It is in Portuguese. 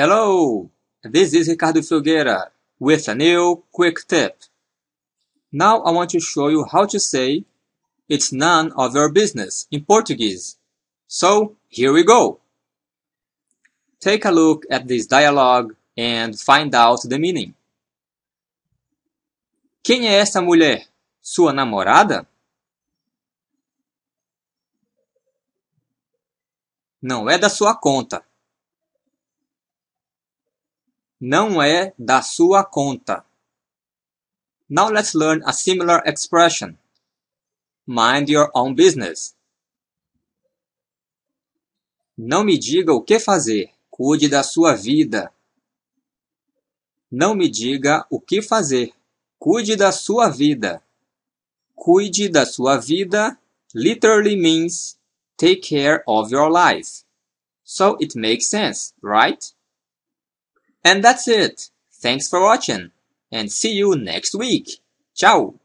Hello, this is Ricardo Filgueira with a new quick tip. Now I want to show you how to say it's none of your business in Portuguese. So here we go. Take a look at this dialogue and find out the meaning. Quem é essa mulher? Sua namorada? Não é da sua conta não é da sua conta. Now let's learn a similar expression. Mind your own business. Não me diga o que fazer, cuide da sua vida. Não me diga o que fazer, cuide da sua vida. Cuide da sua vida literally means take care of your life. So it makes sense, right? And that's it. Thanks for watching and see you next week. Ciao!